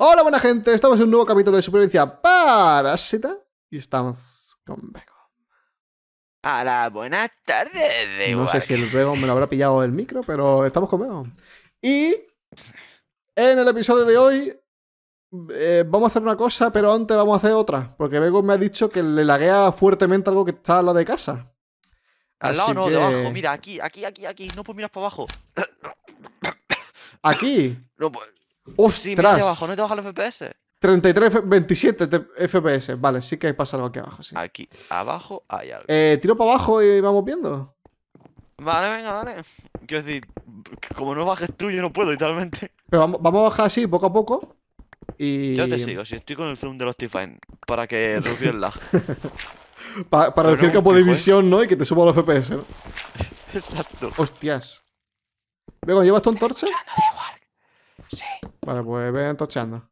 Hola, buena gente. Estamos en un nuevo capítulo de Supervivencia Parásita. Y estamos con Bego. Hola, buenas tardes. No sé si el Bego me lo habrá pillado el micro, pero estamos con Bego. Y en el episodio de hoy eh, vamos a hacer una cosa, pero antes vamos a hacer otra. Porque Bego me ha dicho que le laguea fuertemente algo que está al lado de casa. Al lado no, debajo. Mira, aquí, aquí, aquí, aquí. No, pues miras para abajo. Aquí. No, pues, Sí, abajo, no te baja el FPS. 33, 27 FPS. Vale, sí que hay pasa algo aquí abajo, sí. Aquí, abajo hay algo. Eh, tiro para abajo y vamos viendo. Vale, venga, vale. Quiero decir, como no bajes tú, yo no puedo, literalmente. Pero vamos, a bajar así, poco a poco. Y... Yo te sigo, si estoy con el zoom de los t para que reduzca el lag. para reducir que... campo de visión, ¿no? Y que te suba los FPS, ¿no? Exacto. Hostias. venga ¿llevas tu antorcha? Vale, pues ven tocheando.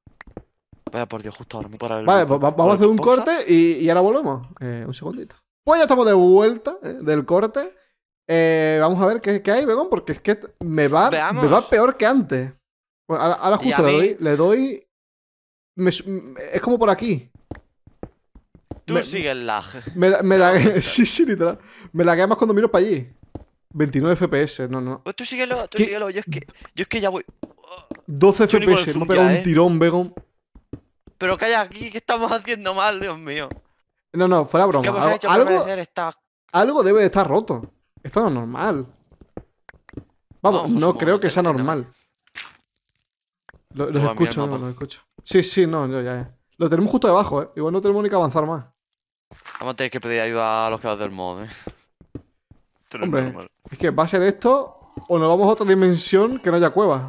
Vaya por Dios, justo ahora. Para el, vale, pues vamos a hacer un corte y, ahora volvemos. Eh, un segundito. Pues ya estamos de vuelta eh, del corte. Eh, vamos a ver qué, qué hay, Begón, porque es que me va, me va peor que antes. ahora, justo le doy, le doy. Me, es como por aquí. Tú me, sigues lag. Me, la, sí, sí, literal. Me la más cuando miro para allí. 29 FPS, no, no. Pues tú síguelo, tú síguelo. Yo es, que, yo es que ya voy. 12 FPS, no me pegado un ¿eh? tirón, Vegon. Pero calla aquí, ¿qué estamos haciendo mal, Dios mío? No, no, fuera broma. Pues, algo, algo debe de estar roto. Esto no es normal. Vamos, no creo que sea normal. los escucho, no, los escucho. Sí, sí, no, yo ya, es Lo tenemos justo debajo, eh. Igual no tenemos ni que avanzar más. Vamos a tener que pedir ayuda a los creadores del mod, eh. Hombre, es que va a ser esto o nos vamos a otra dimensión que no haya cuevas.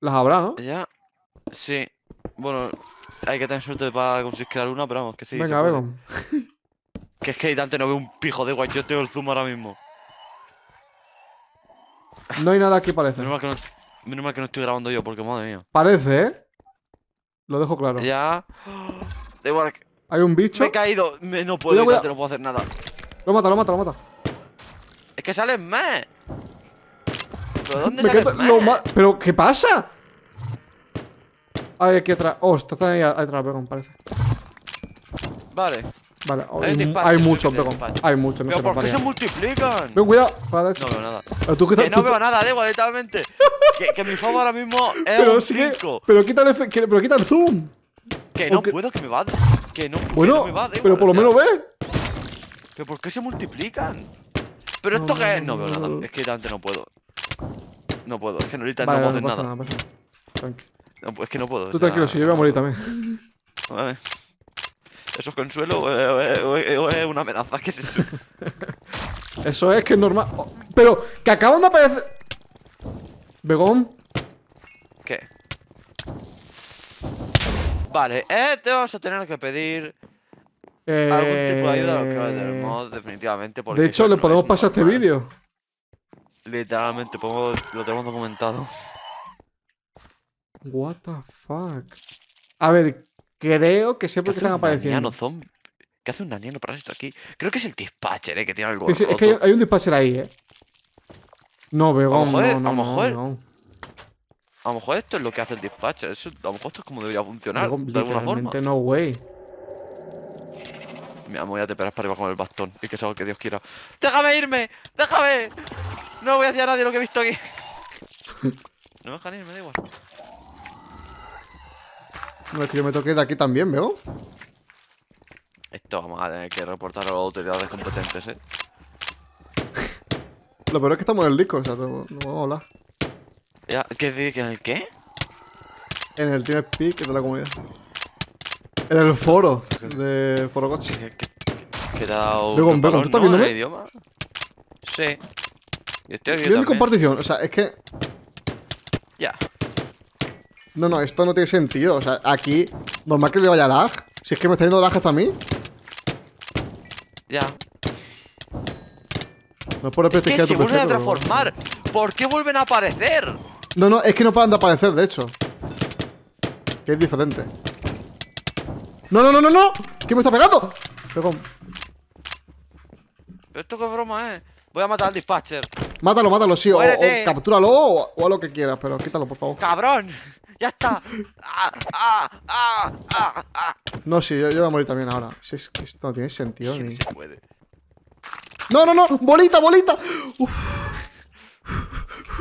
Las habrá, ¿no? Ya. Sí. Bueno, hay que tener suerte para conseguir crear una, pero vamos, que sí. Venga, vemos. que es que Dante no ve un pijo de guay. Yo tengo el zoom ahora mismo. No hay nada aquí parece. Menos mal que no, estoy grabando yo, porque madre mía. Parece, ¿eh? Lo dejo claro. Ya. Hay un bicho. Me he caído. no puedo, no puedo hacer nada. Lo mata, lo mata, lo mata. Es que salen más. ¿Pero dónde salen más? ¿Pero qué pasa? Hay aquí atrás. Oh, está ahí atrás, me parece. Vale. Vale, hay, hay mucho, Hay mucho, no pero ¿Por qué se multiplican? Ven, cuidado. No veo nada. Eh, ¿Tú que no veo nada, Debo, literalmente. que, mi fama ahora mismo es pero un Pero quita, el, pero quita el zoom. Que no puedo, que me va. Que no, bueno, me va, pero por lo menos ve. ¿Pero por qué se multiplican? Pero esto que es. No veo nada. Es que antes no puedo. No puedo. Es que ahorita no puedo no hacer nada. No, pues es que no puedo. Tú tranquilo, si yo voy a morir también. Vale. ¿Eso es consuelo o es una amenaza? ¿Qué eso? es que es normal. Oh, pero, que acaban de aparecer. ¿Begón? ¿Qué? Vale, eh, te vas a tener que pedir Algún tipo de ayuda a los eh, definitivamente. Porque de hecho, le podemos pasar este vídeo. Literalmente, lo tenemos documentado. What the fuck. A ver, creo que sé por qué están apareciendo. Zombie? ¿Qué hace un naniano para esto aquí? Creo que es el dispatcher, eh, que tiene algo. Es, que hay, un dispatcher ahí, eh. No, veo. no, no, a lo mejor, A lo mejor esto es lo que hace el dispatcher. a lo mejor esto es como debería funcionar. de alguna forma. No, way. Me voy a teperar para arriba con el bastón y que sea lo que Dios quiera. ¡Déjame irme! ¡Déjame! No voy a decir a nadie lo que he visto aquí. no me dejan ir, me da igual. No, es que yo me toque de aquí también, ¿veo? Esto vamos a tener que reportar a las autoridades competentes, ¿eh? Lo peor es que estamos en el disco o sea, no, no vamos a hablar. ¿qué, ¿En el qué? En el Team Speak de la comunidad. En el foro de Foro Coche. Quedado. ¿tú estás ¿no? viéndome? Idioma? Sí. Yo estoy viendo mi compartición, o sea, es que. Ya. No, no, esto no tiene sentido. O sea, aquí, normal que le vaya lag. Si es que me está yendo lag hasta a mí. Ya. No es por es que se vuelven a transformar. ¿Por qué vuelven a aparecer? No, no, es que no paran de aparecer, de hecho. Que es diferente. ¡No, no, no, no, no! no quién me está pegando? ¡Pegón! ¿Esto qué broma es? Voy a matar al dispatcher. Mátalo, mátalo, sí. O, captúralo o, lo que quieras, pero quítalo, por favor. ¡Cabrón! ¡Ya está! Ah, ah, ah, no, sí, yo, voy a morir también ahora. Si es que esto no tiene sentido. ni... no, no! ¡Bolita, bolita!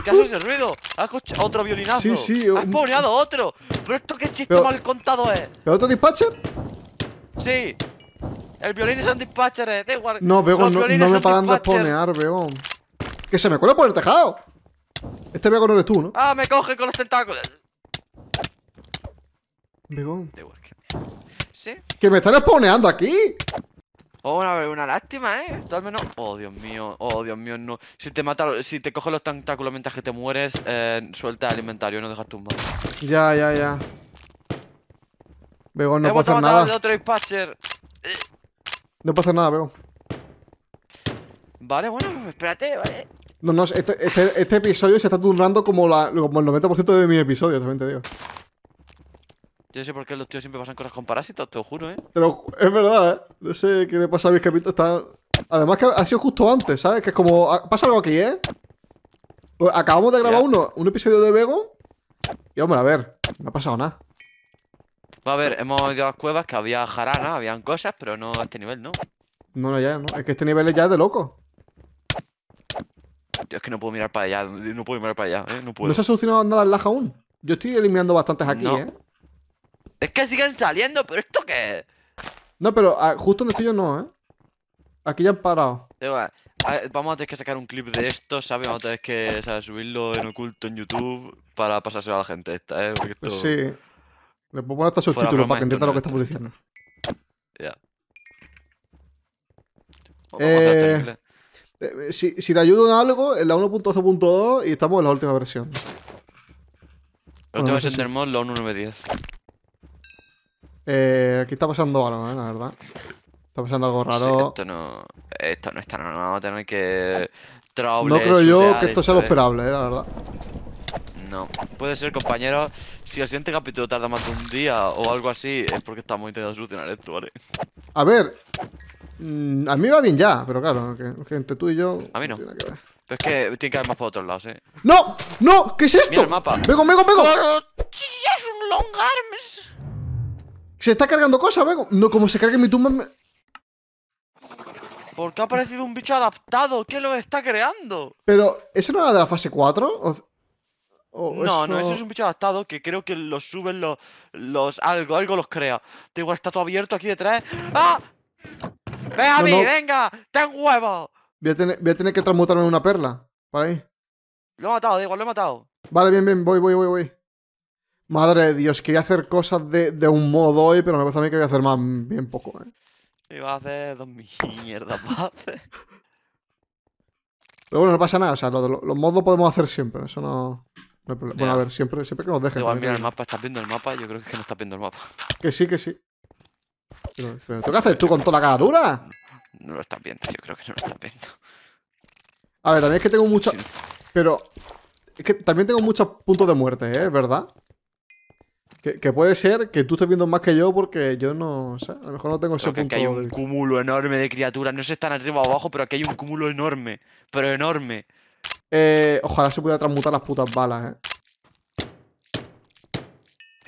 ¿Qué hace ese ruido? ¿Has escuchado otro violinazo? Sí, sí. ¡Has poneado otro! ¿Pero esto qué chiste mal contado es? ¿El otro dispatcher? Sí. El violín son dispatchers, eh, da igual. No, Bego, no, no, me paran de spawnear, Bego. ¡Que se me cuela por el tejado! Este Bego no eres tú, ¿no? Ah, me coge con los tentáculos. Bego. ¿Sí? ¡Que me están spawneando aquí! Oh, una, una lástima, ¿eh? Esto al menos... Oh, Dios mío, oh, Dios mío, no. Si te mata, si te cogen los tentáculos mientras que te mueres, eh, suelta el inventario y no dejas tumbado. Ya, ya, ya. Bego, no puedo hacer nada. Al otro dispatcher. Eh. No pasa nada, veo. Vale, bueno, pues espérate, vale. No, no, este, este, este, episodio se está turnando como, el 90% de mi episodio, también te digo. Yo sé por qué los tíos siempre pasan cosas con parásitos, te lo juro, ¿eh? Pero es verdad, ¿eh? No sé qué le pasa a mis capítulos. Está... Además que ha sido justo antes, ¿sabes? Que es como... Ah, pasa algo aquí, ¿eh? Pues acabamos de grabar uno, un episodio de Bego Y hombre, a ver, no ha pasado nada. Va a ver, hemos ido a las cuevas que había jarana, habían cosas, pero no a este nivel, ¿no? No, no, ya, no. Es que este nivel es ya de loco. Tío, es que no puedo mirar para allá, no puedo mirar para allá, ¿eh? No puedo. No se ha solucionado nada en laja aún. Yo estoy eliminando bastantes aquí, ¿eh? Es que siguen saliendo, pero ¿esto qué No, pero ah, justo donde estoy yo no, ¿eh? Aquí ya han parado. vamos a tener que sacar un clip de esto, ¿sabes? Vamos a tener que subirlo en oculto en YouTube para pasárselo a la gente esta, ¿eh? Esto... Sí. Le pongo poner hasta subtítulos para que entienda lo que estamos diciendo. Ya. Eh, eh, si, si, te ayudo en algo, en la 1.12.2 y estamos en la última versión. La última versión del mod, la 1.9.10. Eh, aquí está pasando algo, ¿eh? la verdad. Está pasando algo raro. esto, no, esto no está normal, vamos a tener que... No creo yo que esto sea lo ¿eh? esperable, ¿eh? la verdad. No, puede ser compañero, si el siguiente capítulo tarda más de un día o algo así, es porque estamos intentando solucionar esto, ¿vale? A ver, mm, a mí va bien ya, pero claro, que, entre tú y yo... A mí no. Pero es que tiene que haber más por otros lados, ¿eh? ¡No! ¡No! ¿Qué es esto? Vengo, vengo, vengo. vengo ¡Oh, es un long arms! Se está cargando cosas, vengo. No, como se en mi tumba... Me... ¿Por qué ha aparecido un bicho adaptado? ¿Quién lo está creando? Pero, ¿eso no era de la fase 4? no, no, eso es un bicho adaptado que creo que lo suben los, Algo, algo los crea. Tengo igual está todo abierto aquí detrás. ¡Ah! ¡Ven a mí, venga! ¡Ten huevo! Voy a, tener, que transmutarme en una perla. Para ahí. Lo he matado, igual, lo he matado. Vale, bien, bien, voy, voy, voy, voy. Madre de Dios, quería hacer cosas de, un modo hoy, pero me parece a mí que voy a hacer más bien poco, eh. Iba a hacer dos mierdas Pero bueno, no pasa nada, o sea, los, modos podemos hacer siempre, eso no. Bueno, a ver, siempre, siempre que nos dejen. Igual, mira el mapa, ¿estás viendo el mapa? Yo creo que no estás viendo el mapa. Que sí, que sí. Pero, ¿tú qué haces tú con toda la cara dura? No lo estás viendo, yo creo que no lo estás viendo. A ver, también es que tengo muchos, Pero. Es que también tengo muchos puntos de muerte, ¿eh? ¿Verdad? Que, que, puede ser que tú estés viendo más que yo porque yo no. a lo mejor no tengo ese punto punto. Que hay un cúmulo enorme de criaturas. No sé si están arriba o abajo, pero aquí hay un cúmulo enorme. Pero enorme. Eh, ojalá se pueda transmutar las putas balas, eh.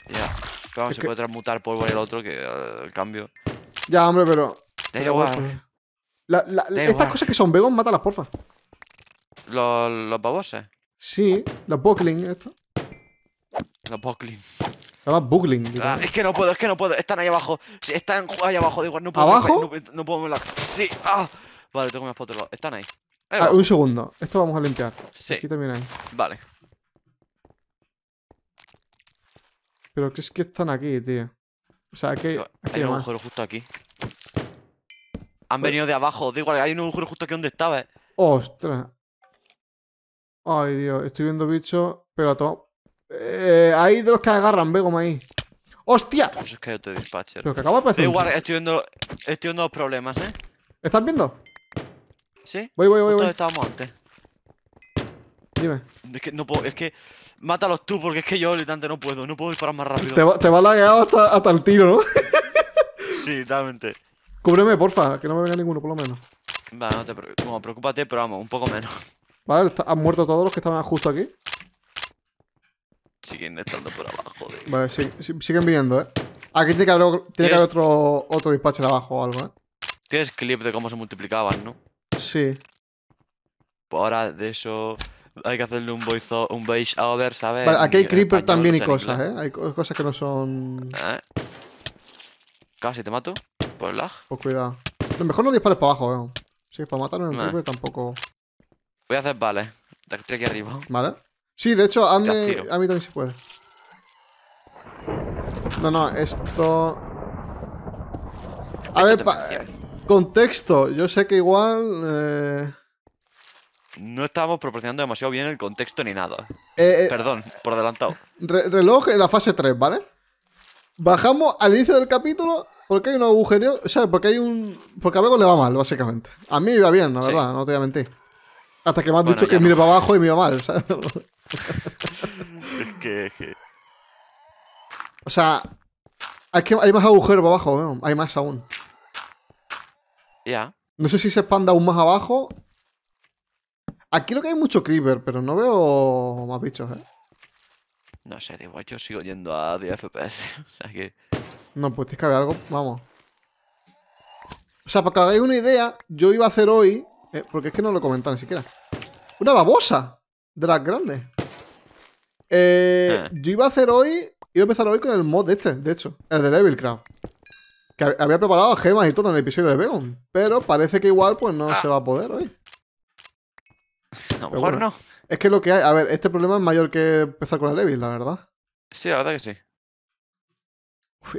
Ya. Claro, se puede transmutar polvo en el otro que el cambio. Ya, hombre, pero. La, la, estas cosas que son vegos, mátalas, porfa. Los, los baboses. Sí, los buckling, esto. Los buckling. Se llama buckling. Ah, es que no puedo, es que no puedo. Están ahí abajo. Sí, están ahí abajo, da igual, no puedo. ¿Abajo? No, puedo la... Sí, ah. Vale, tengo mis fotos. Están ahí. Ah, un segundo. Esto vamos a limpiar. Sí. Aquí también hay. Vale. Pero que es que están aquí, tío. O sea, que hay. hay un agujero justo aquí. Han pues venido de abajo, da igual, hay un agujero justo aquí donde estaba. Eh. ¡Ostras! Ay, Dios, estoy viendo bichos, pero a todo. Eh, hay de los que agarran, ve como ahí. ¡Hostia! Pues es que yo te dispatcher. Pero que acabo de aparecer. igual, estoy viendo, estoy viendo los problemas, ¿eh? ¿Estás viendo? ¿Sí? Voy, voy, voy. ¿Dónde estábamos antes? Dime. Es que no puedo, es que. Mátalos tú, porque es que yo literalmente no puedo, no puedo disparar más rápido. Te va, te va hasta, hasta el tiro, ¿no? sí, totalmente. Cúbreme, porfa, que no me venga ninguno, por lo menos. Vale, no te preocupes. Bueno, preocúpate, pero vamos, un poco menos. Vale, ¿han muerto todos los que estaban justo aquí? Siguen estando por abajo, de... Vale, sí, siguen viendo, ¿eh? Aquí tiene que haber, tiene que haber otro, otro dispatcher abajo o algo, ¿eh? Tienes clip de cómo se multiplicaban, ¿no? Sí. Pues ahora de eso hay que hacerle un voice, un over, ¿sabes? Vale, aquí hay creeper también y cosas, ¿eh? Hay cosas que no son... ¿Eh? Casi te mato por el lag. Pues cuidado. Lo mejor no dispares para abajo, ¿eh? Sí, para matar en el creeper tampoco... Voy a hacer vale. De aquí arriba. Vale. Sí, de hecho, hazme... a mí también se puede. No, no, esto... A ver, pa... Contexto. Yo sé que igual... Eh, no estamos proporcionando demasiado bien el contexto ni nada. Eh, eh, Perdón, por adelantado. reloj en la fase 3, ¿vale? Bajamos al inicio del capítulo porque hay un agujero... O sea, porque hay un... Porque a Bego le va mal, básicamente. A mí me iba bien, la verdad, no te voy a mentir. Hasta que me has dicho que miro para abajo y me mal, ¿sabes? O sea, hay, que, hay más agujeros para abajo, hay más aún. No sé si se expanda aún más abajo. Aquí lo que hay mucho creeper, pero no veo más bichos, ¿eh? No sé, digo, yo sigo yendo a 10 FPS. o sea que. No, pues tienes que algo. Vamos. O sea, para que hagáis una idea, yo iba a hacer hoy. Eh, porque es que no lo he comentado ni siquiera. Una babosa de las grandes. Eh, ah. Yo iba a hacer hoy. Iba a empezar hoy con el mod este, de hecho. El de Devilcraft. Que había preparado gemas y todo en el episodio de Beyond, Pero parece que igual pues no ah. se va a poder hoy. A lo mejor no. Es que lo que hay. A ver, este problema es mayor que empezar con la Levi, la verdad. Sí, la verdad que sí.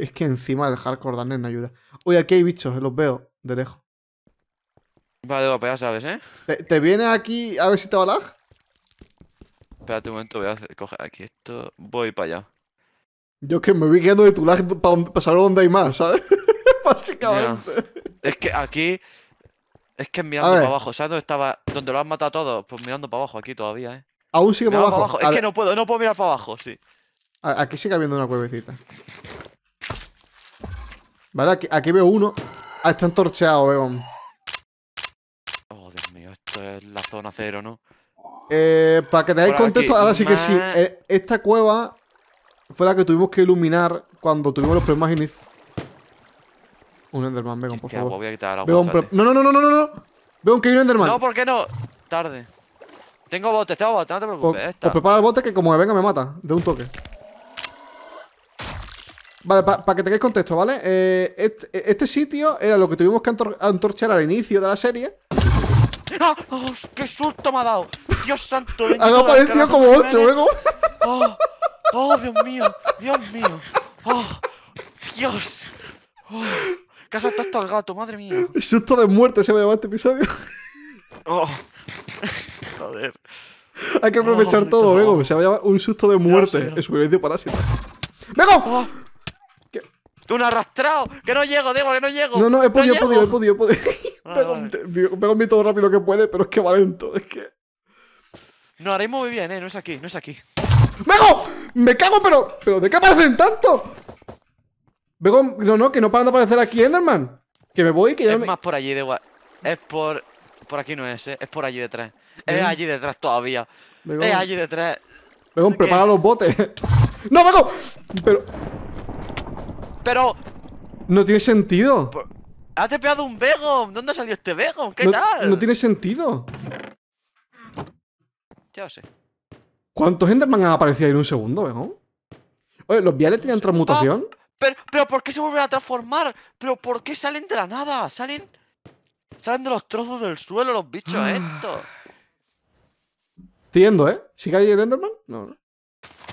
es que encima el hardcore me no ayuda. Uy, aquí hay bichos, eh, los veo de lejos. Vale, va, pues sabes, ¿eh? ¿Te, viene vienes aquí a ver si te va lag? Espérate un momento, voy a coger aquí esto. Voy para allá. Yo es que me vi quedando de tu lag para saber dónde hay más, ¿sabes? Básicamente. Es que aquí. Es que mirando para abajo, ¿sabes dónde estaba? Donde lo han matado todos, pues mirando para abajo aquí todavía, ¿eh? Aún sigue abajo. es que no puedo, no puedo mirar para abajo, sí. aquí sigue habiendo una cuevecita. Vale, aquí, veo uno. Ah, está entorcheado, veo Oh, Dios mío, esto es la zona cero, ¿no? Eh, para que tengáis contexto, ahora sí que sí. Eh, esta cueva fue la que tuvimos que iluminar cuando tuvimos los problemas iniciales. Un Enderman, venga, por favor. Voy a quitar No, no, no, no, no, no. Veo que hay un Enderman. No, ¿por qué no? Tarde. Tengo bote tengo bote no te preocupes. Pues, pues prepara el bote que como me venga me mata, de un toque. Vale, para que tengáis contexto, ¿vale? Eh, este, sitio era lo que tuvimos que antorchar al inicio de la serie. ¡Ah! ¡Oh, ¡Qué susto me ha dado! ¡Dios santo! Han aparecido como ocho luego. Oh, oh, Dios mío! ¡Dios mío! ¡Oh, Dios! Oh. ¿Qué está saltado el gato? Madre mía. Susto de muerte se me llama este episodio. Oh. Joder. Hay que aprovechar oh, todo, Vego. Se va a llamar un susto de muerte Es un video supervivencia parásita. ¡Vego! ¡Tú, oh. ¡Un arrastrado! ¡Que no llego, Diego, que no llego! No, no, he podido, he podido, he podido, he podido. lo rápido que puede, pero es que va lento, es que. No, haremos muy bien, eh. No es aquí, no es aquí. ¡Vego! ¡Me cago, pero! ¿Pero de qué parecen tanto? Vengo, no, no, que no paran de aparecer aquí Enderman. Que me voy, que ya es más por allí de igual Es por... Por aquí no es, ¿eh? Es por allí detrás. Es allí detrás todavía. Es allí detrás. Vegón, prepara los botes. ¡No, Vegón! Pero... Pero... No tiene sentido. Has ¡Ha un Begon. ¿Dónde salió este VEGON? ¿Qué tal? No tiene sentido. Ya lo sé. ¿Cuántos Enderman han aparecido ahí en un segundo, Begon? Oye, ¿los viales tenían transmutación? Pero, pero ¿por qué se vuelven a transformar? ¿Pero por qué salen de la nada? Salen. Salen de los trozos del suelo los bichos ah. estos. Entiendo, ¿eh? ¿Sigue ahí el Enderman? No, no.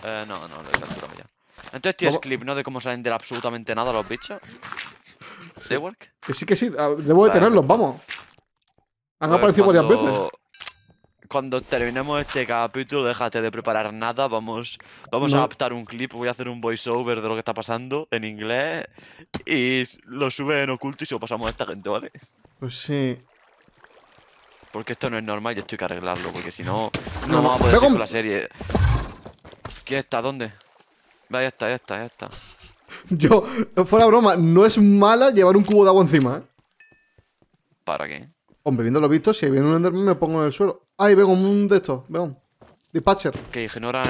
Eh, no, no, lo he capturado ya. Entonces tienes clip, ¿no? De cómo salen de absolutamente nada los bichos. Sí. work? Que sí, que sí. Ah, debo de tenerlos, vamos. Han pues aparecido varias veces cuando terminemos este capítulo, déjate de preparar nada, vamos, vamos a adaptar un clip, voy a hacer un voiceover de lo que está pasando en inglés y lo sube en oculto y se lo pasamos a esta gente, ¿vale? Pues sí. Porque esto no es normal y estoy que arreglarlo, porque si no, no, vamos a poder seguir la serie. ¿Qué está? ¿Dónde? Ahí está, ahí está, ya está. Yo, fuera broma, no es mala llevar un cubo de agua encima, ¿eh? ¿Para qué? Hombre, viendo lo visto, si viene un Enderman me pongo en el suelo. Ay, veo un de estos, veo. Dispatcher. Que ignoran.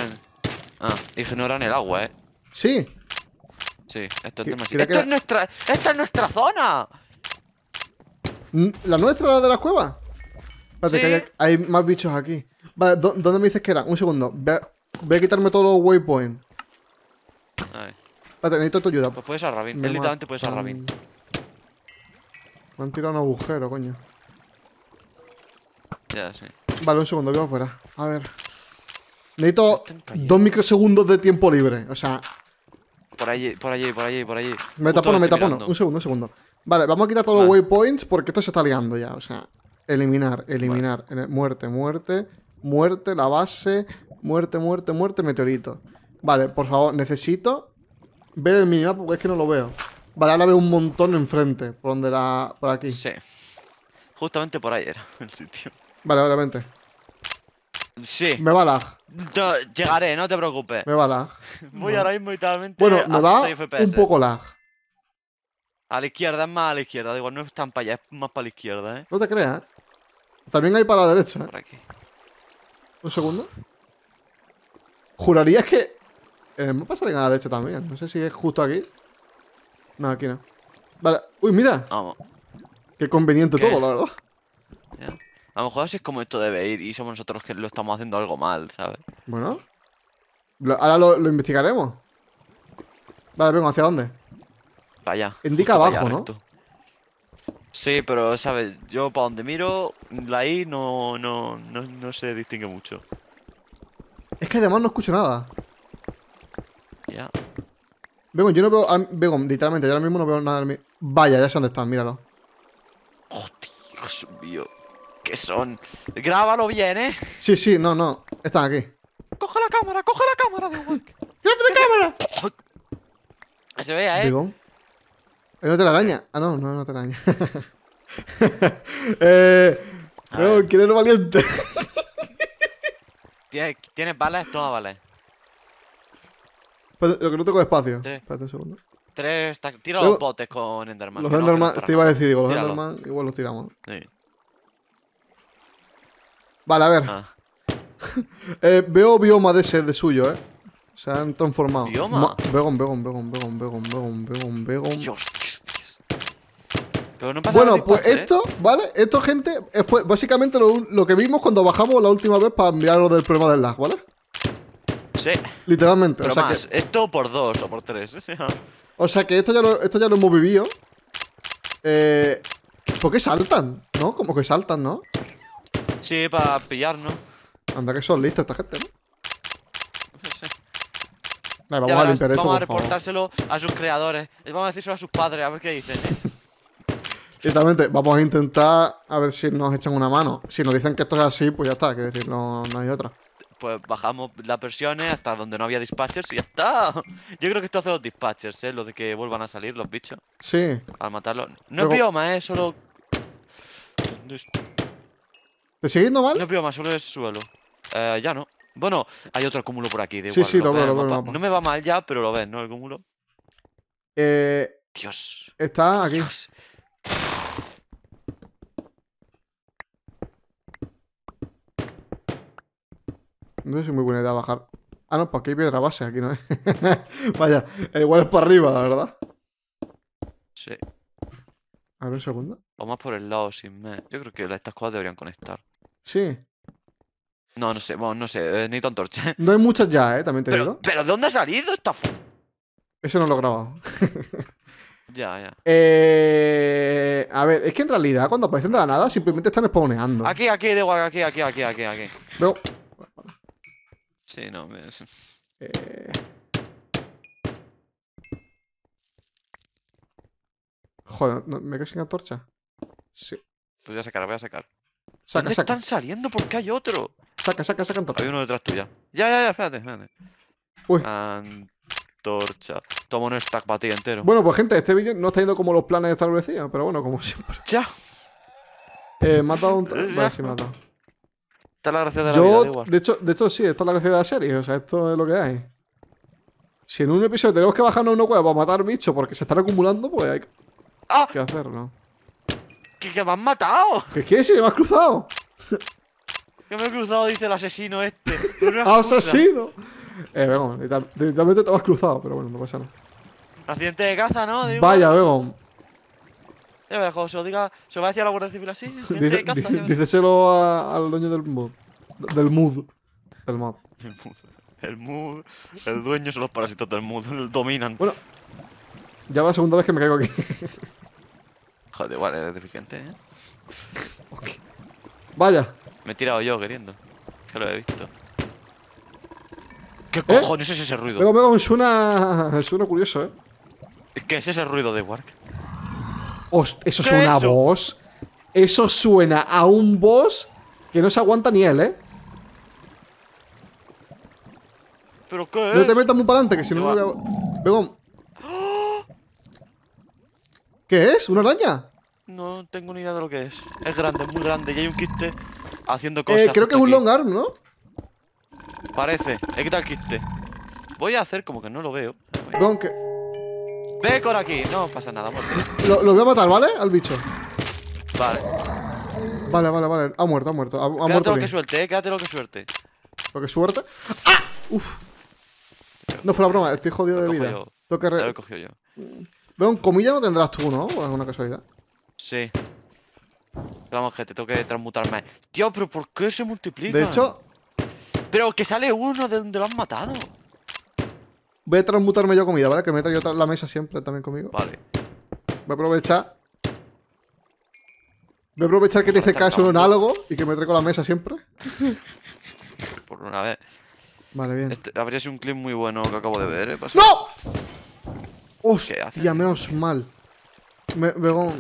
Ah, ignoran el agua, eh. Sí. Sí, esto es demasiado. es nuestra. ¡Esta es nuestra zona! Mm, ¿La nuestra, la de las cuevas? Espérate, sí. que hay, más bichos aquí. Vale, ¿dónde me dices que eran? Un segundo. Voy a, quitarme todos los waypoints. Espérate, necesito tu ayuda. Pues puedes a Rabin. literalmente puedes a Rabin. Me han tirado un agujero, coño. Ya, sí. Vale, un segundo, veo afuera. A ver. Necesito dos microsegundos de tiempo libre. O sea. Por allí, por allí, por allí, por allí. Me tapono, me Un segundo, un segundo. Vale, vamos a quitar todos los waypoints porque esto se está liando ya. O sea, eliminar, eliminar. Eh, muerte, muerte. Muerte, la base. Muerte, muerte, muerte, meteorito. Vale, por favor, necesito ver el minimapa porque es que no lo veo. Vale, ahora veo un montón enfrente, por donde la. por aquí. Sí. Justamente por ahí era el sitio. Vale, obviamente Sí. Me va lag. llegaré, no te preocupes. Me va lag. Voy ahora mismo y totalmente Bueno, me va un poco lag. A la izquierda es más a la izquierda, digo, no es tan para allá, es más para la izquierda, eh. No te creas, eh. También hay para la derecha. ¿eh? Por aquí. Un segundo. Juraría que. Eh, me pasa a la derecha también. No sé si es justo aquí. No, aquí no. Vale. Uy, mira. Vamos. Qué conveniente todo, la verdad. A lo mejor así es como esto debe ir y somos nosotros los que lo estamos haciendo algo mal, ¿sabes? Bueno. ahora lo, investigaremos. Vale, vengo, ¿hacia dónde? Vaya. Indica abajo, ¿no? Sí, pero, ¿sabes? Yo para donde miro, la I no, no, no, se distingue mucho. Es que además no escucho nada. Ya. Vengo, yo no veo. Vengo, literalmente, yo ahora mismo no veo nada Vaya, ya sé dónde están, míralo. Oh, Dios mío. ¿Qué son? Grábalo bien, ¿eh? Sí, sí, no, no. Están aquí. Coge la cámara, coge la cámara, ¡GRAPE ¡Grab la cámara! se vea, ¿eh? ¿Bigón? Eh, no te la gaña? Ah, no, no, no te la gaña. eh... No, quiere valiente? ¿Tienes, ¿Tienes balas? Toma balas. lo que no tengo espacio. Tres. Espérate un segundo. Tres. Tira los botes con Enderman. Los Enderman, estoy te iba a decir, digo, los Enderman igual los tiramos. Sí. Vale, a ver. Ah. Eh, veo bioma de ese, de suyo, eh. Se han transformado. ¿Bioma? begon, begon, begon, begon, begon, begon Dios, Dios, bueno, pues ¿eh? esto, ¿vale? Esto, gente, eh, fue básicamente lo, que vimos cuando bajamos la última vez para mirar lo del problema del lag, ¿vale? Sí. Literalmente. esto por dos o por tres. o sea que esto ya lo, esto ya lo hemos vivido. Eh, ¿Por qué saltan? ¿No? Como que saltan, ¿no? Sí, para pillarnos. Anda que son listos esta gente, ¿no? vamos a Vamos a reportárselo a sus creadores. Vamos a decírselo a sus padres, a ver qué dicen, ¿eh? vamos a intentar a ver si nos echan una mano. Si nos dicen que esto es así, pues ya está, que decir, no, hay otra. Pues bajamos las versiones hasta donde no había dispatchers y ya está. Yo creo que esto hace los dispatchers, ¿eh? Lo de que vuelvan a salir los bichos. Sí. Al matarlo. No es bioma, ¿eh? Solo... ¿Estás sigue yendo mal? No veo más, solo el suelo. Eh, ya no. Bueno, hay otro cúmulo por aquí. De sí, sí, lo, veo, lo veo. No, me va mal ya, pero lo ves, ¿no? El cúmulo. Eh, Dios. Está aquí. No sé si es muy buena idea bajar. Ah, no, para hay piedra base, aquí no Vaya, igual es para arriba, la verdad. Sí. A ver un segundo. Vamos por el lado sin me. Yo creo que estas cosas deberían conectar. Sí. No, no sé, bueno, no sé, eh, necesito antorcha. No hay muchas ya, ¿eh? También te digo. Pero ¿de dónde ha salido esta f... Eso no lo he grabado. ya, ya. Eh, a ver, es que en realidad cuando aparecen de la nada simplemente están spawneando. Aquí, aquí, de igual, aquí, aquí, aquí, aquí, aquí. Pero... Sí, no, me... Eh... Joder, ¿me quedo sin antorcha? Sí. Pues voy a sacar, voy a sacar. Saca, están saliendo? porque hay otro? Saca, saca, saca antorcha. Hay uno detrás tuya. Ya, ya, ya, espérate, espérate. Uy. Antorcha. Toma un stack para ti entero. Bueno, pues gente, este vídeo no está yendo como los planes establecidos, pero bueno, como siempre. Ya. Eh, mata a un. Vale, sí, mata. Esta es la gracia de la Yo, de, hecho, de hecho, sí, esta es la gracia de la serie. O sea, esto es lo que hay. Si en un episodio tenemos que bajarnos una cueva para matar bichos porque se están acumulando, pues hay ¡Ah! que hacerlo. ¿Que, me has matado? ¿Qué, es Si me has cruzado. que me he cruzado, dice el asesino este. Ah, ¡Asesino! Eh, Begon, literalmente te has cruzado, pero bueno, no pasa nada. Accidente de caza, ¿no? Vaya, Begon. Ya verás, se lo diga, se lo va a decir a la Guardia Civil así. Accidente de caza. díceselo al dueño del mood. Del mood. Del mod. El mood. El mood. El dueño son los parásitos del mood. Dominan. Bueno, ya va la segunda vez que me caigo aquí. Joder, igual eres deficiente, ¿eh? Vaya. Me he tirado yo queriendo. Que lo he visto. ¿Qué ¿Eh? cojones es ese ruido? Venga, me suena... suena curioso, ¿eh? ¿Qué es ese ruido de Wark? eso suena a boss. Eso suena a un boss que no se aguanta ni él, ¿eh? ¿Pero qué es? No te metas muy para adelante, que si no... Vengo... ¿Qué es? ¿Una araña? No tengo ni idea de lo que es. Es grande, es muy grande. Y hay un quiste haciendo eh, cosas. Eh, creo que es un long arm, ¿no? Parece. He quitado el quiste. Voy a hacer como que no lo veo. Con qué...? Ve por aquí. No pasa nada, muerte. Lo, voy a matar, ¿vale? Al bicho. Vale. Vale, vale, vale. Ha muerto, ha muerto. Ha, quédate muerto lo que suerte, eh. Quédate lo que suerte. Lo que suerte. ¡Ah! Uf. No fue la broma, estoy jodido de vida. Lo que lo he cogido yo. Mm un comida no tendrás tú, ¿no? ¿O alguna casualidad? Sí. Vamos, que te tengo que transmutar Tío, pero ¿por qué se multiplica? De hecho... Pero que sale uno de donde lo han matado. Voy a transmutarme yo comida, ¿vale? Que me traigo la mesa siempre también conmigo. Vale. Voy a aprovechar. Voy a aprovechar que te hice caso en un análogo y que me traigo la mesa siempre. Por una vez. Vale, bien. Este, habría sido un clip muy bueno que acabo de ver, ¿eh? ¡No! Hostia, menos mal. Me, Begón.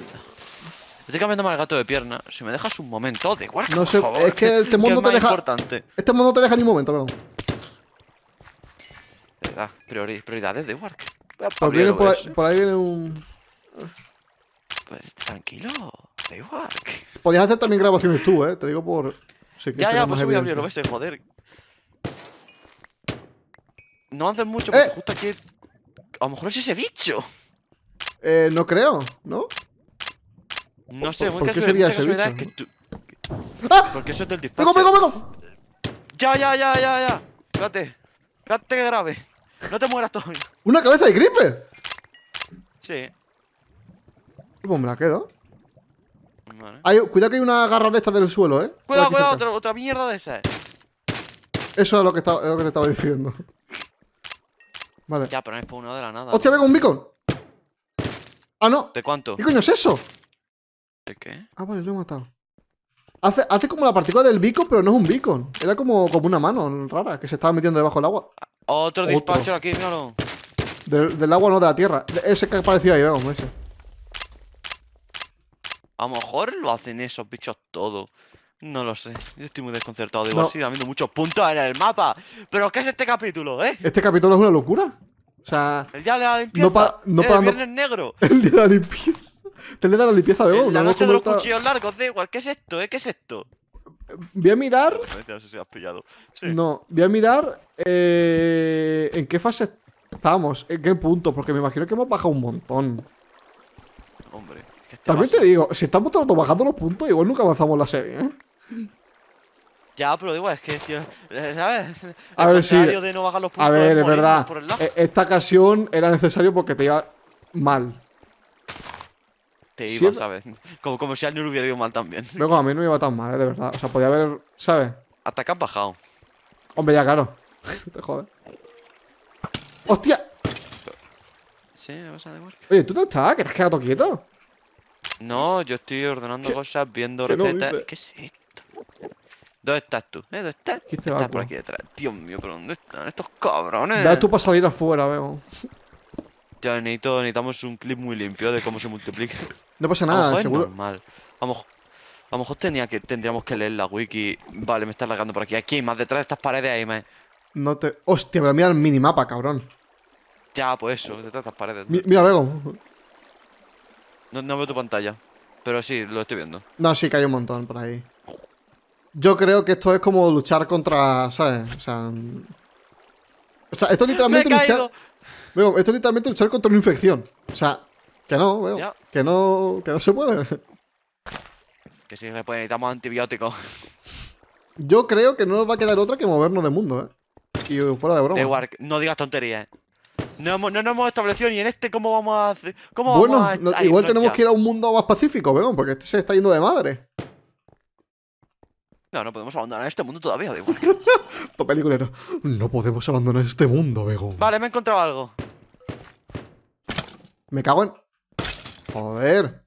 Estoy cambiando mal el gato de pierna. Si me dejas un momento, de No sé, por favor, es que este mundo te deja. Este mundo te deja ni un momento, perdón. prioridades de Wark. Pues por, por, ahí viene un. Pues tranquilo, de Podías hacer también grabaciones tú, eh. Te digo por. ya, ya, pues voy a abrirlo, ves, joder. No haces mucho eh. porque justo aquí a lo mejor es ese bicho. Eh, no creo, ¿no? No sé, muy ¿Por qué sería ese bicho? ¡Ah! Porque eso es del disparo. ¡Vengo, vengo, vengo! Ya, ya, ya, ya, ya. Espérate. Espérate que grave. No te mueras todavía. ¿Una cabeza de gripe? Sí. ¿Cómo me la quedo? Vale. cuidado que hay una garra de estas del suelo, eh. Cuidado, cuidado, otra, mierda de esas. Eh. Eso es lo que, es lo que te estaba diciendo. Vale. Ya, pero no por uno de la nada. ¡Hostia, venga, un beacon! ¡Ah, no! ¿De cuánto? ¿Qué coño es eso? ¿De qué? Ah, vale, lo he matado. Hace, como la partícula del beacon, pero no es un beacon. Era como, como una mano rara que se estaba metiendo debajo del agua. Ah, otro, Otro. aquí, míralo. Del, del, agua, no, de la tierra. Ese que apareció ahí, vamos, ese. A lo mejor lo hacen esos bichos todos. No lo sé, yo estoy muy desconcertado. Digo, no. sí, habiendo muchos puntos en el mapa. Pero ¿qué es este capítulo, eh? Este capítulo es una locura. O sea. El día de la limpieza. No, para no el negro. día de la limpieza. El día de la limpieza de oro. La noche de los cuchillos largos, da igual. ¿Qué es esto, eh? ¿Qué es esto? Voy a mirar. No sé si has pillado. Sí. No, voy a mirar. Eh, ¿En qué fase estamos? ¿En qué punto? Porque me imagino que hemos bajado un montón. Hombre. Este También te digo, si estamos todos bajando los puntos, igual nunca avanzamos la serie, ¿eh? Ya, pero digo, es que, tío, eh, ¿sabes? A ver, sí. a ver, es verdad. E-, esta ocasión era necesario porque te iba mal. Te iba, ¿sabes? Como, como si a él no hubiera ido mal también. Pero a mí no me iba tan mal, ¿eh? de verdad. O sea, podía haber, ¿sabes? Hasta que has bajado. Hombre, ya, claro. ¿Eh? te joder. ¡Hostia! Sí, vas a Oye, ¿tú dónde estás? ¿Que te has quedado quieto? No, yo estoy ordenando cosas, viendo recetas. ¿Qué es esto? ¿Dónde estás tú? ¿Eh? ¿Dónde estás? ¿Qué te este estás por aquí detrás. Dios mío, pero ¿dónde están estos cabrones? Da tú para salir afuera, veo. Ya necesitamos un clip muy limpio de cómo se multiplica. No pasa nada, seguro. Normal. A lo mejor, a lo mejor que, tendríamos que leer la wiki. Vale, me está largando por aquí. Aquí, más detrás de estas paredes ahí, me. No te. Hostia, pero mira el minimapa, cabrón. Ya, pues eso, detrás de estas paredes. mira, veo. No, no veo tu pantalla. Pero sí, lo estoy viendo. No, sí, que hay un montón por ahí yo creo que esto es como luchar contra, ¿sabes? O sea, o sea esto es literalmente luchar... esto es literalmente luchar contra una infección. O sea, que no, veo, que no, que no se puede. Que si necesitamos antibióticos. Yo creo que no nos va a quedar otra que movernos de mundo, ¿eh? Y fuera de broma. no digas tonterías, ¿eh? No, no nos hemos establecido ni en este cómo vamos a hacer. Cómo bueno, vamos a, igual tenemos que ir a un mundo más pacífico, veo, porque este se está yendo de madre. No, no podemos abandonar este mundo todavía, da igual. No podemos abandonar este mundo, Bego. Vale, me he encontrado algo. Me cago en... Joder.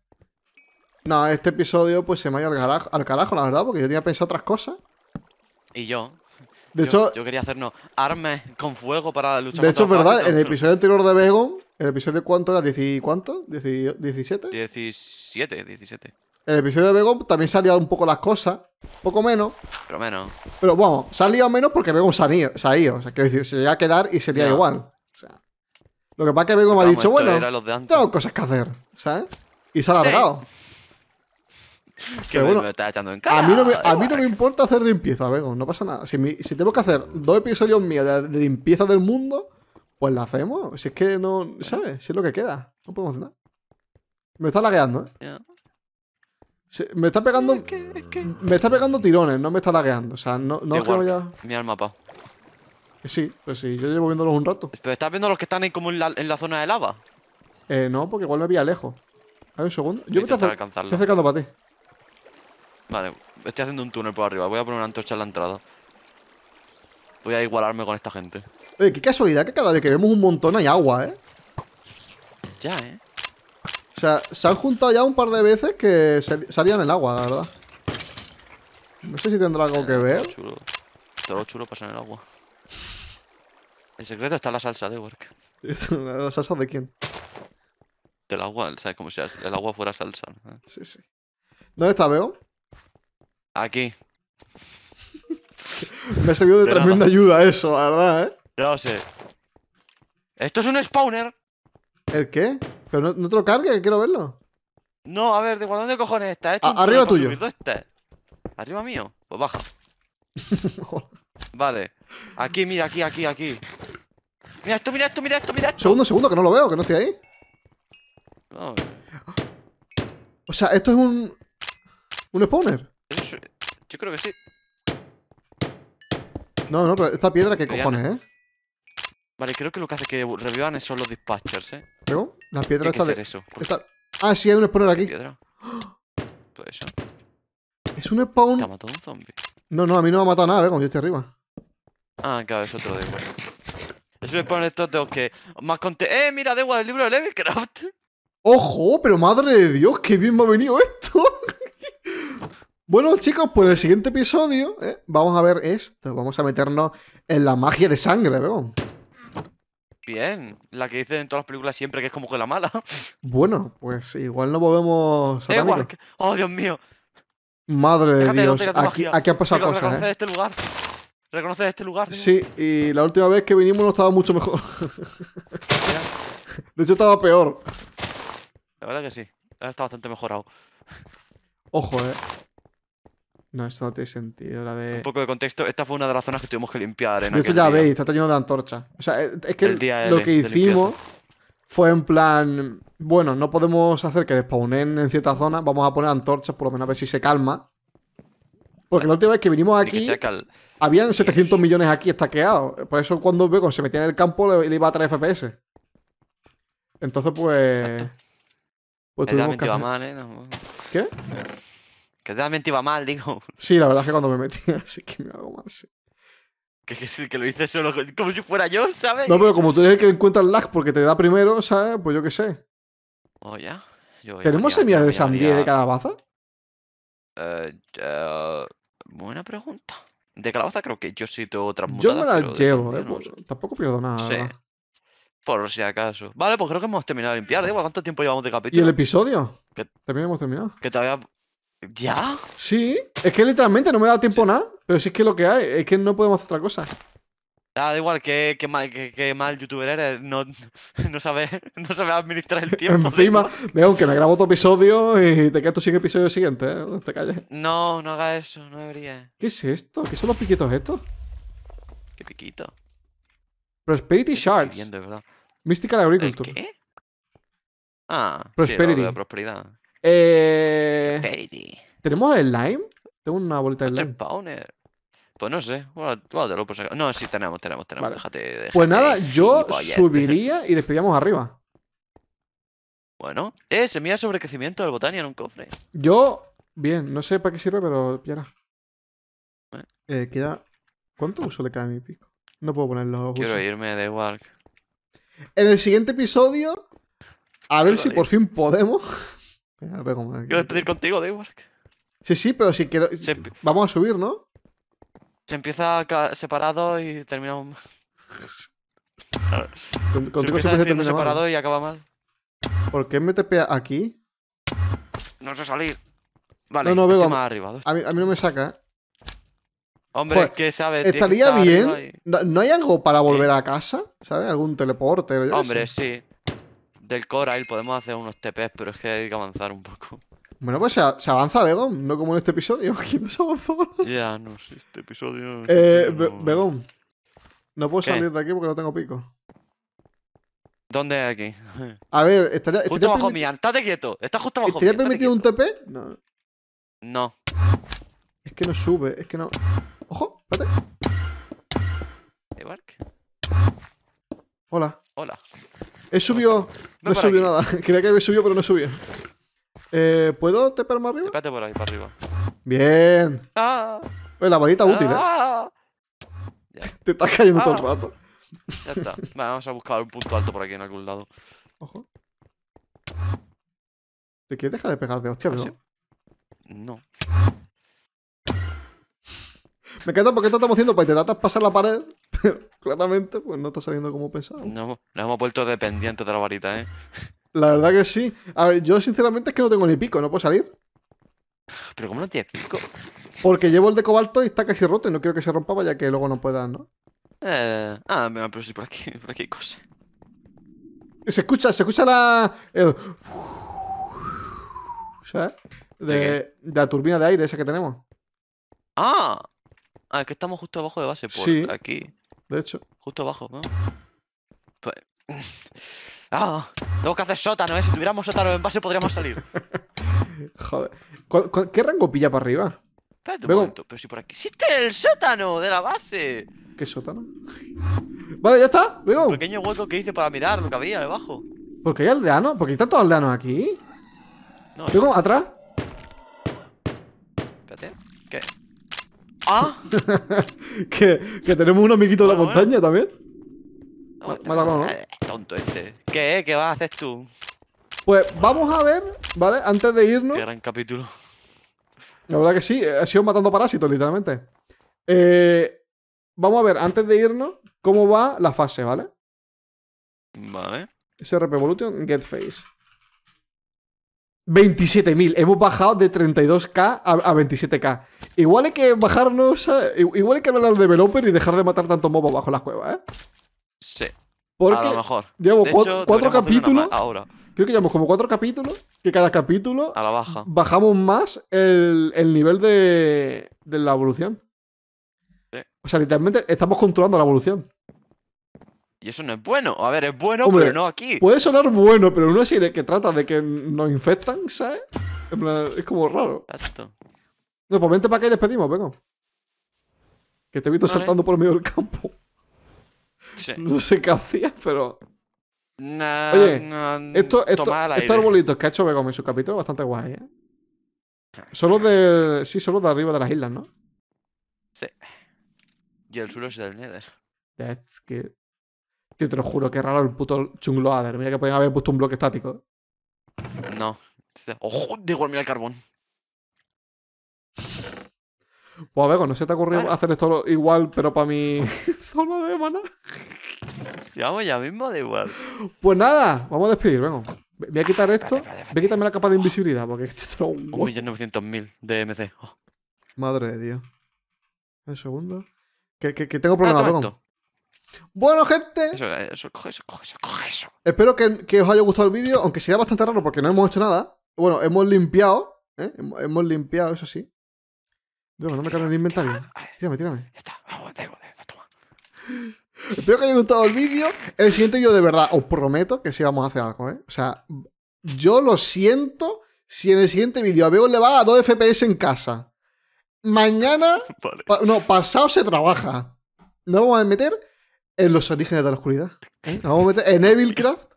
No, este episodio pues se me ha ido al carajo, la verdad, porque yo tenía pensado otras cosas. Y yo. De hecho, yo quería hacernos armas con fuego para la lucha. De hecho, es verdad, en el episodio anterior de bego el episodio cuánto era, cuánto? 17, 17 el episodio de Begon también se han liado un poco las cosas. poco menos. Pero menos. Pero vamos, se han liado menos porque Begon se ha ido. O sea, quiero decir, se llega a quedar y sería igual. lo que pasa es que Begon me ha dicho, bueno, tengo cosas que hacer, ¿sabes? Y se ha largado bueno, A mí no me, importa hacer limpieza, Begon, no pasa nada. Si, tengo que hacer dos episodios míos de, limpieza del mundo, pues la hacemos. Si es que no, ¿sabes? Si es lo que queda. No podemos hacer nada. Me está lagueando, ¿eh? me está pegando. Me está pegando tirones, no me está lagueando. O sea, no, no ya. que Mira el mapa. Sí, pues sí, yo llevo viéndolos un rato. Pero estás viendo los que están ahí como en la, en la zona de lava. Eh, no, porque igual me había lejos. A ver, un segundo. Yo me estoy, estoy acercando para ti. Vale, estoy haciendo un túnel por arriba. Voy a poner una antorcha en la entrada. Voy a igualarme con esta gente. Oye, qué casualidad que cada vez que vemos un montón hay agua, ¿eh? Ya, ¿eh? O sea, se han juntado ya un par de veces que salían el agua, la verdad. No sé si tendrá algo que ver. Todo lo chulo pasa en el agua. En secreto está la salsa de Work. ¿La salsa de quién? Del agua, ¿sabes? Como si el agua fuera salsa. Sí, sí. ¿Dónde está, Veo? Aquí. Me ha servido de, tremenda ayuda eso, la verdad, ¿eh? Ya lo sé. ¡Esto es un spawner! ¿El qué? Pero no, no te lo cargues, quiero verlo. No, a ver, ¿de dónde cojones está? arriba tuyo. Este. Arriba mío. Pues baja. vale. Aquí, mira, aquí, aquí, aquí. Mira esto, mira esto, mira esto, Segundo, segundo, que no lo veo, que no estoy ahí. No. O sea, esto es un. ¿Un spawner? Yo creo que sí. No, no, pero esta piedra, ¿qué cojones, eh? Vale, creo que lo que hace que revivan son los dispatchers, ¿eh? ¿Pero? las piedras están de... Ah, sí, hay un spawner aquí. ¿Es un spawn? ¿Te ha matado un zombie? No, no, a mí no me ha matado nada, ¿eh? yo estoy arriba. Ah, claro, es otro de Es un spawner de estos dos que... Más conté... ¡Eh, mira, de igual el libro de Levelcraft! ¡Ojo! Pero madre de Dios, qué bien me ha venido esto. Bueno, chicos, pues el siguiente episodio ¿eh? vamos a ver esto. Vamos a meternos en la magia de sangre, ¿verdad? Bien, la que dicen en todas las películas siempre que es como que la mala. Bueno, pues igual no volvemos a ¡Oh, Dios mío! Madre de Dios, aquí, aquí, ha pasado cosas, ¿eh? este lugar. este lugar. Sí, y la última vez que vinimos no estaba mucho mejor. de hecho, estaba peor. La verdad que sí. Ahora está bastante mejorado. Ojo, eh. No, esto no tiene sentido. La de... Un poco de contexto, esta fue una de las zonas que tuvimos que limpiar. En ya veis, está todo lleno de antorchas. O sea, es que lo que hicimos fue en plan, bueno, no podemos hacer que despaunen en ciertas zonas, vamos a poner antorchas por lo menos a ver si se calma. Porque la última vez que vinimos aquí, habían 700 millones aquí estaqueados. Por eso cuando veo se metía en el campo le, iba a traer FPS. Entonces, pues... Pues tuvimos que ¿eh? ¿Qué? Eh, que realmente iba mal, digo. Sí, la verdad es que cuando me metí, así que me hago mal, sí. Que, es el que lo hice solo como si fuera yo, ¿sabes? No, pero como tú eres el que encuentra el lag porque te da primero, ¿sabes? Pues yo qué sé. Oh, ya. ¿Tenemos semillas de sandía de calabaza? Eh. buena pregunta. De calabaza creo que yo sí tengo otras Yo me las llevo, eh, pues Tampoco pierdo nada. Sí. Por si acaso. Vale, pues creo que hemos terminado de limpiar. Digo, ¿cuánto tiempo llevamos de capítulo? ¿Y el episodio? También hemos terminado. Que todavía ¿Ya? Sí, es que literalmente no me da tiempo nada. Pero si es que lo que hay, es que no podemos hacer otra cosa. Ah, da igual, que, mal, youtuber eres, no, sabes sabe administrar el tiempo. Encima, veo que me grabo otro episodio y te quedas sin episodio siguiente, ¿eh? No No, hagas eso, no debería. ¿Qué es esto? ¿Qué son los piquitos estos? ¿Qué piquito? Prosperity Shards. Viendo, Mystical Agriculture. ¿Qué? Ah, prosperity. prosperidad. Eh, ¿Tenemos el lime? Tengo una bolita de lime. Pues no sé. Bueno, no, sí, tenemos, tenemos, tenemos. Pues nada, yo subiría y despedíamos arriba. Bueno, eh, semilla sobre crecimiento del botánico en un cofre. Yo, bien, no sé para qué sirve, pero ya eh. eh, queda. ¿Cuánto uso le queda a mi pico? No puedo ponerlo. Quiero irme de walk. En el siguiente episodio, a ver si por fin podemos. Quiero despedir contigo, Daywork. Sí, sí, pero si quiero. Vamos a subir, ¿no? Se empieza separado y termina un... contigo se empieza separado y acaba mal. ¿Por qué me aquí? No sé salir. Vale, no, veo. Más arriba, a, mí, no me saca. Hombre, ¿qué que sabe. Estaría bien. ¿No, hay algo para volver a casa? ¿Sabes? ¿Algún teleporte? Hombre, sí del Coral podemos hacer unos TPs, pero es que hay que avanzar un poco. Bueno, pues se, se avanza Begón, no como en este episodio. ¿Quién nos avanzó? Ya, ah, no sé, este episodio. Este eh, Begón. no puedo salir de aquí porque no tengo pico. ¿Dónde es aquí? A ver, estaría. justo bajo mía, estate quieto, está justo bajo mía. ¿Te permitido un TP? No. No. Es que no sube, es que no. ¡Ojo! ¡Espérate! ¿Ewark? Hola. Hola. He eh, subido. No, he subido nada. Creía que había subido, pero no subido. Eh, ¿Puedo más arriba? Tepate por ahí, para arriba. Bien. Ah. Pues la varita ah. útil, ¿eh? Te estás cayendo todo el ah. rato. Ya está. vamos a buscar un punto alto por aquí en algún lado. Ojo. ¿Te quieres dejar de pegar de hostia, ¿Ah, No. Me encanta porque esto estamos haciendo para intentar pasar la pared, pero claramente pues no está saliendo como pensaba. nos hemos vuelto dependientes de la varita, ¿eh? La verdad que sí. A ver, yo sinceramente es que no tengo ni pico, no puedo salir. ¿Pero cómo no tienes pico? Porque llevo el de cobalto y está casi roto y no quiero que se rompa ya que luego no pueda, ¿no? Eh... Ah, me pero sí, por aquí, por aquí hay cosas. Se escucha, se escucha la... El... ¿Sabes? De, ¿De, de la turbina de aire esa que tenemos. Ah, Ah, que estamos justo abajo de base, por sí, aquí. De hecho. Justo abajo, ¿no? Pues... ¡Ah! Tengo que hacer sótano, ¿eh? Si tuviéramos sótano en base podríamos salir. Joder. ¿Cu qué rango pilla para arriba? Espérate un momento, pero si por aquí existe el sótano de la base. ¿Qué sótano? vale, ya está, Vengo. Un pequeño hueco que hice para mirar lo que había debajo. ¿Por qué hay aldeanos? ¿Por qué hay tantos aldeanos aquí? No, Vengo, atrás. Espérate, ¿qué? Ah. que, tenemos un amiguito de la ah, montaña también. Oh, Mátalo, ¿no? Es eh, tonto este. ¿Qué? ¿Qué vas a hacer tú? Pues vamos a ver, ¿vale? Antes de irnos. Qué gran capítulo. La verdad que sí, ha sido matando parásitos, literalmente. Eh, vamos a ver, antes de irnos, cómo va la fase, ¿vale? Vale. SRP Evolution, Get Face. 27.000. Hemos bajado de 32k a, 27k. Igual hay que bajarnos. igual hay que hablar de developer y dejar de matar tanto mob bajo las cuevas, ¿eh? Sí. Porque mejor. Llevo cuatro, capítulos. Ahora. Creo que llevamos como cuatro capítulos. Que cada capítulo. Bajamos más el, nivel de, de la evolución. O sea, literalmente estamos controlando la evolución. Y eso no es bueno. A ver, es bueno, pero no aquí. Puede sonar bueno, pero es de que trata de que nos infectan, ¿sabes? En plan, es como raro. Exacto. No, pues vente para acá despedimos, venga. Que te he visto saltando por medio del campo. Sí. No sé qué hacías, pero. Oye, esto, estos arbolitos que ha hecho Begom en su capítulo bastante guay, ¿eh? Solo de. Sí, solo de arriba de las islas, ¿no? Sí. Y el suelo es del Nether. That's good. Tío, te lo juro, qué raro el puto chungloader. Mira que podían haber puesto un bloque estático. No. ¡Ojo! De igual, mira el carbón. Pues a ¿no se te ha ocurrido hacer esto igual, pero para mi zona de maná? Vamos ya mismo, da igual. Pues nada, vamos a despedir, vengo. Voy a quitar esto. Voy a quitarme la capa de invisibilidad, porque esto es un... 1.900.000 de MC. Oh. Madre de Dios. Un segundo. Que, tengo ah, problemas, vengo. Bueno, gente. Eso, coge eso, coge eso, Espero que, os haya gustado el vídeo, aunque sea bastante raro porque no hemos hecho nada. Bueno, hemos limpiado. ¿eh? Hemos, limpiado, eso sí. no me cabe el inventario. Tírame, tírame. Ya está, Espero que os haya gustado el vídeo. El siguiente yo de verdad os prometo que sí vamos a hacer algo, ¿eh? O sea, yo lo siento si en el siguiente vídeo a le va a 2 FPS en casa. Mañana, no, pasado se trabaja. no vamos a meter en los orígenes de la oscuridad. vamos a meter en Evilcraft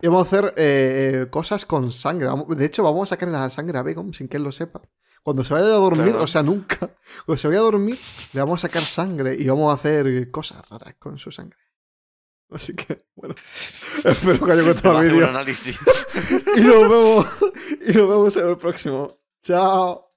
y vamos a hacer eh, eh, cosas con sangre. de hecho, vamos a sacarle la sangre a Begum sin que él lo sepa. Cuando se vaya a dormir, o sea, nunca, cuando se vaya a dormir, le vamos a sacar sangre y vamos a hacer cosas raras con su sangre. Así que, bueno, espero que haya gustado el vídeo. y nos vemos, y nos vemos en el próximo. Chao.